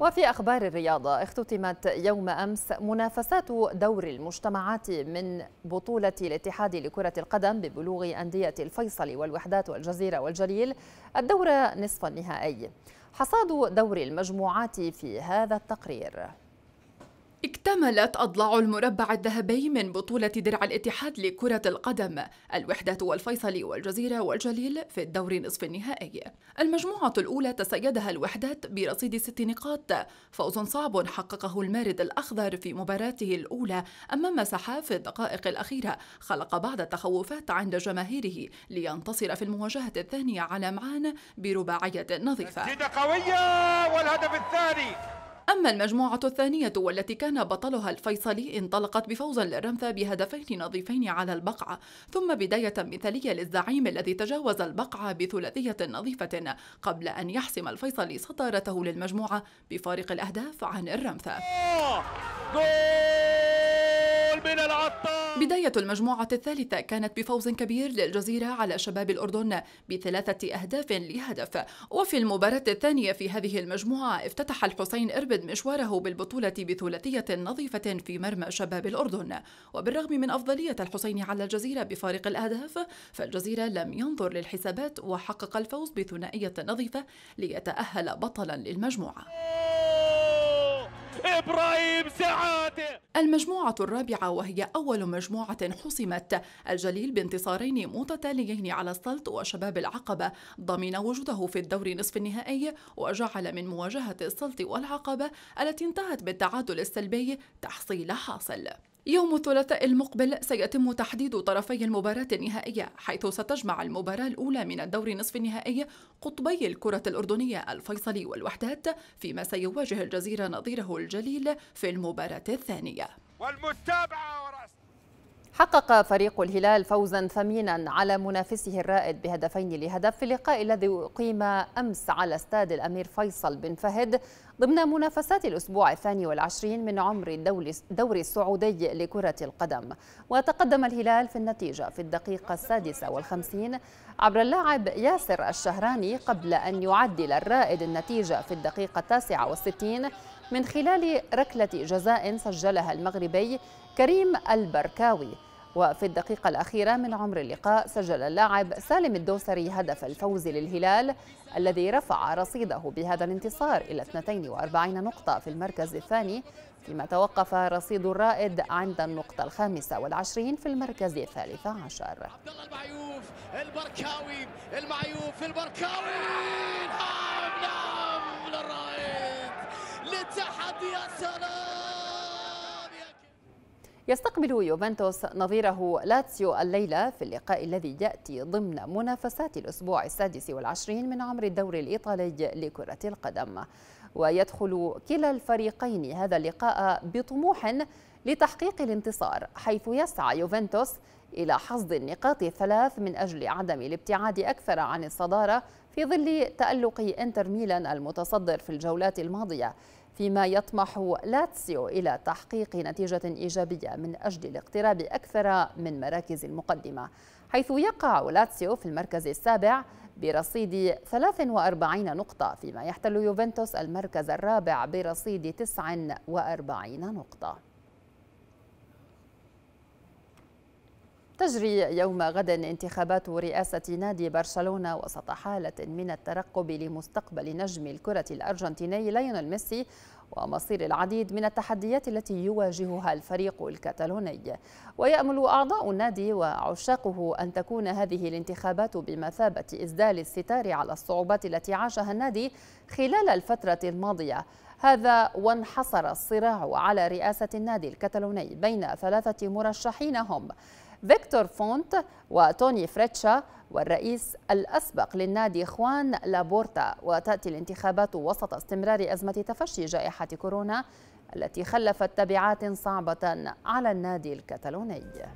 وفي أخبار الرياضة اختتمت يوم أمس منافسات دور المجتمعات من بطولة الاتحاد لكرة القدم ببلوغ أندية الفيصل والوحدات والجزيرة والجليل الدور نصف النهائي حصاد دور المجموعات في هذا التقرير كملت أضلاع المربع الذهبي من بطولة درع الاتحاد لكرة القدم الوحدة والفيصل والجزيرة والجليل في الدور نصف النهائي المجموعة الأولى تسيدها الوحدات برصيد ست نقاط فوز صعب حققه المارد الأخضر في مباراته الأولى أمام سحاف في الدقائق الأخيرة خلق بعض التخوفات عند جماهيره لينتصر في المواجهة الثانية على معان برباعية نظيفة قوية والهدف الثاني أما المجموعة الثانية والتي كان بطلها الفيصلي انطلقت بفوز للرمثا بهدفين نظيفين على البقعة ثم بداية مثالية للزعيم الذي تجاوز البقعة بثلاثية نظيفة قبل أن يحسم الفيصلي صدارته للمجموعة بفارق الأهداف عن الرمثا آه! جول من العطار بداية المجموعة الثالثة كانت بفوز كبير للجزيرة على شباب الأردن بثلاثة أهداف لهدف وفي المباراة الثانية في هذه المجموعة افتتح الحسين إربد مشواره بالبطولة بثلاثية نظيفة في مرمى شباب الأردن وبالرغم من أفضلية الحسين على الجزيرة بفارق الأهداف فالجزيرة لم ينظر للحسابات وحقق الفوز بثنائية نظيفة ليتأهل بطلا للمجموعة إبراهيم سعادة المجموعة الرابعة وهي أول مجموعة حسمت الجليل بانتصارين متتاليين على السلط وشباب العقبة ضمن وجوده في الدور نصف النهائي وجعل من مواجهة السلط والعقبة التي انتهت بالتعادل السلبي تحصيل حاصل يوم الثلاثاء المقبل سيتم تحديد طرفي المباراة النهائية حيث ستجمع المباراة الأولى من الدور نصف النهائي قطبي الكرة الأردنية الفيصلي والوحدات فيما سيواجه الجزيرة نظيره الجليل في المباراة الثانية والمتابعة حقق فريق الهلال فوزا ثمينا على منافسه الرائد بهدفين لهدف في اللقاء الذي أقيم أمس على استاد الأمير فيصل بن فهد ضمن منافسات الأسبوع الثاني والعشرين من عمر الدوري السعودي لكرة القدم وتقدم الهلال في النتيجة في الدقيقة السادسة والخمسين عبر اللاعب ياسر الشهراني قبل أن يعدل الرائد النتيجة في الدقيقة التاسعة والستين من خلال ركلة جزاء سجلها المغربي كريم البركاوي وفي الدقيقة الأخيرة من عمر اللقاء سجل اللاعب سالم الدوسري هدف الفوز للهلال الذي رفع رصيده بهذا الانتصار إلى 42 نقطة في المركز الثاني فيما توقف رصيد الرائد عند النقطة الخامسة والعشرين في المركز الثالث عشر المعيوف البركاوي المعيوف البركاوي نعم نعم للرائد للتحدي يا سلام يستقبل يوفنتوس نظيره لاتسيو الليلة في اللقاء الذي يأتي ضمن منافسات الأسبوع السادس والعشرين من عمر الدوري الإيطالي لكرة القدم ويدخل كلا الفريقين هذا اللقاء بطموح لتحقيق الانتصار حيث يسعى يوفنتوس إلى حصد النقاط الثلاث من أجل عدم الابتعاد أكثر عن الصدارة في ظل تألق إنتر ميلان المتصدر في الجولات الماضية فيما يطمح لاتسيو إلى تحقيق نتيجة إيجابية من أجل الاقتراب أكثر من مراكز المقدمة حيث يقع لاتسيو في المركز السابع برصيد 43 نقطة فيما يحتل يوفنتوس المركز الرابع برصيد 49 نقطة تجري يوم غد انتخابات رئاسة نادي برشلونة وسط حالة من الترقب لمستقبل نجم الكرة الأرجنتيني ليونيل ميسي ومصير العديد من التحديات التي يواجهها الفريق الكتالوني ويأمل أعضاء النادي وعشاقه أن تكون هذه الانتخابات بمثابة إسدال الستار على الصعوبات التي عاشها النادي خلال الفترة الماضية هذا وانحصر الصراع على رئاسة النادي الكتالوني بين ثلاثة مرشحين هم فيكتور فونت وتوني فريتشا والرئيس الأسبق للنادي خوان لابورتا وتأتي الانتخابات وسط استمرار أزمة تفشي جائحة كورونا التي خلفت تبعات صعبة على النادي الكتالوني